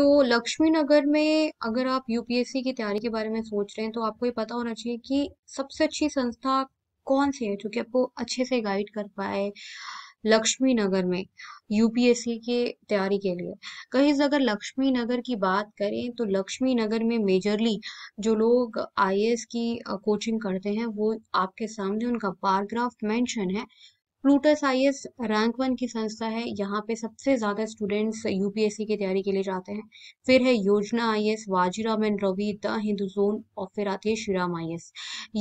तो लक्ष्मी नगर में अगर आप यूपीएससी की तैयारी के बारे में सोच रहे हैं तो आपको ये पता होना चाहिए कि सबसे अच्छी संस्था कौन सी है जो कि आपको अच्छे से गाइड कर पाए लक्ष्मी नगर में यूपीएससी के तैयारी के लिए कहीं से अगर लक्ष्मी नगर की बात करें तो लक्ष्मी नगर में मेजरली जो लोग आई की कोचिंग करते हैं वो आपके सामने उनका पारग्राफ मेंशन है Plutus IAS rank one की संस्था है यहाँ पे सबसे ज़्यादा स्टूडेंट्स यूपीएससी की तैयारी के लिए जाते हैं फिर है Yojana IAS Vajiram and Ravi the Hindu Zone और फिर आती है श्रीराम आई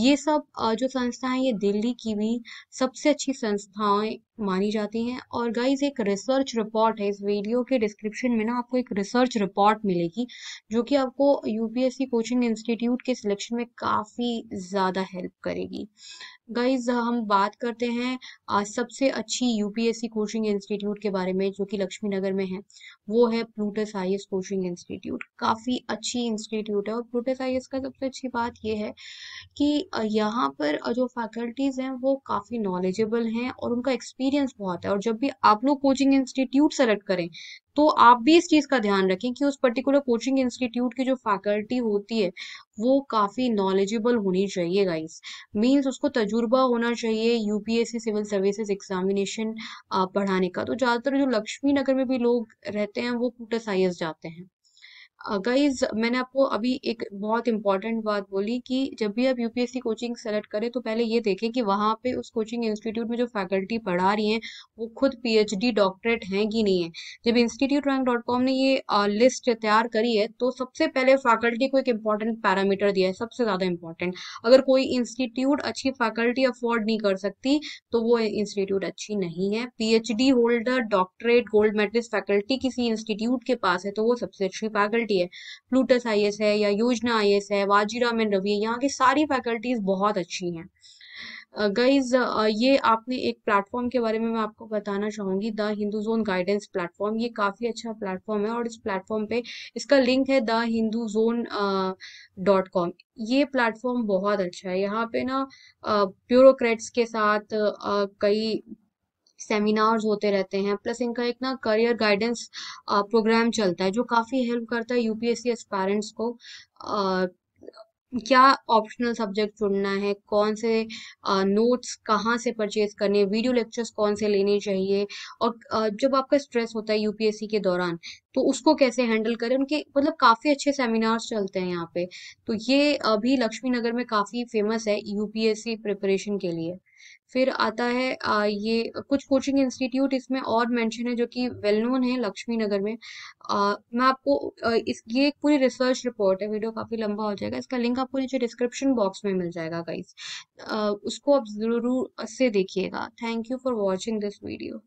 ये सब जो संस्था है ये दिल्ली की भी सबसे अच्छी संस्थाएं मानी जाती हैं और गाइज एक रिसर्च रिपोर्ट है इस वीडियो के डिस्क्रिप्शन में ना आपको एक रिसर्च रिपोर्ट मिलेगी जो कि आपको यूपीएससी कोचिंग इंस्टीट्यूट के सिलेक्शन में काफ़ी ज़्यादा हेल्प करेगी गाइज हम बात करते हैं सबसे अच्छी यूपीएससी कोचिंग इंस्टीट्यूट के बारे में जो कि लक्ष्मी नगर में है वो है प्लूटस आई कोचिंग इंस्टीट्यूट काफ़ी अच्छी इंस्टीट्यूट है और प्लूटस आई का सबसे अच्छी बात यह है कि यहाँ पर जो फैकल्टीज़ हैं वो काफ़ी नॉलेजेबल हैं और उनका एक्सपीरियंस बहुत है और जब भी आप लोग कोचिंग इंस्टीट्यूट सेलेक्ट करें तो आप भी इस चीज़ का ध्यान रखें कि उस पर्टिकुलर कोचिंग इंस्टीट्यूट की जो फैकल्टी होती है वो काफ़ी नॉलेजेबल होनी चाहिए गाइस मींस उसको तजुर्बा होना चाहिए यूपीएससी सिविल सर्विसेज एग्जामिनेशन पढ़ाने का तो ज़्यादातर जो लक्ष्मी नगर में भी लोग रहते हैं वो कूटस आई जाते हैं गाइज मैंने आपको अभी एक बहुत इंपॉर्टेंट बात बोली कि जब भी आप यूपीएससी कोचिंग सेलेक्ट करें तो पहले ये देखें कि वहाँ पे उस कोचिंग इंस्टीट्यूट में जो फैकल्टी पढ़ा रही हैं वो खुद पीएचडी डॉक्टरेट हैं कि नहीं है जब इंस्टीट्यूट रैंक डॉट कॉम ने ये आ, लिस्ट तैयार करी है तो सबसे पहले फैकल्टी को एक इंपॉर्टेंट पैरामीटर दिया है सबसे ज़्यादा इंपॉर्टेंट अगर कोई इंस्टीट्यूट अच्छी फैकल्टी अफोर्ड नहीं कर सकती तो वो इंस्टीट्यूट अच्छी नहीं है PhD holder doctorate gold medalist faculty किसी इंस्टीट्यूट के पास है तो वो सबसे अच्छी फैकल्टी फैकल्टी है प्लूटस आई है या योजना आई है वाजीरामन रवि है यहाँ की सारी फैकल्टीज बहुत अच्छी हैं गाइज uh, uh, ये आपने एक प्लेटफॉर्म के बारे में मैं आपको बताना चाहूंगी the Hindu Zone guidance platform ये काफी अच्छा प्लेटफॉर्म है और इस प्लेटफॉर्म पे इसका लिंक है the Hindu Zone dot com ये प्लेटफॉर्म बहुत अच्छा है यहाँ पे ना ब्यूरोक्रेट्स uh, के साथ कई सेमिनार्स होते रहते हैं प्लस इनका एक ना करियर गाइडेंस प्रोग्राम चलता है जो काफ़ी हेल्प करता है यूपीएससी एस्पायरेंट्स को आ, क्या ऑप्शनल सब्जेक्ट चुनना है कौन से नोट्स कहाँ से परचेज करने वीडियो लेक्चर्स कौन से लेने चाहिए और आ, जब आपका स्ट्रेस होता है यूपीएससी के दौरान तो उसको कैसे हैंडल करें उनके मतलब काफ़ी अच्छे सेमिनार्स चलते हैं यहाँ पे तो ये अभी लक्ष्मी नगर में काफ़ी फेमस है यूपीएससी प्रिपरेशन के लिए फिर आता है आ, ये कुछ कोचिंग इंस्टीट्यूट इसमें और मेंशन है जो कि वेल नोन है लक्ष्मी नगर में आ, मैं आपको आ, इस ये एक पूरी रिसर्च रिपोर्ट है वीडियो काफ़ी लंबा हो जाएगा इसका लिंक आपको नीचे डिस्क्रिप्शन बॉक्स में मिल जाएगा गाइस उसको आप ज़रूर से देखिएगा thank you for watching this video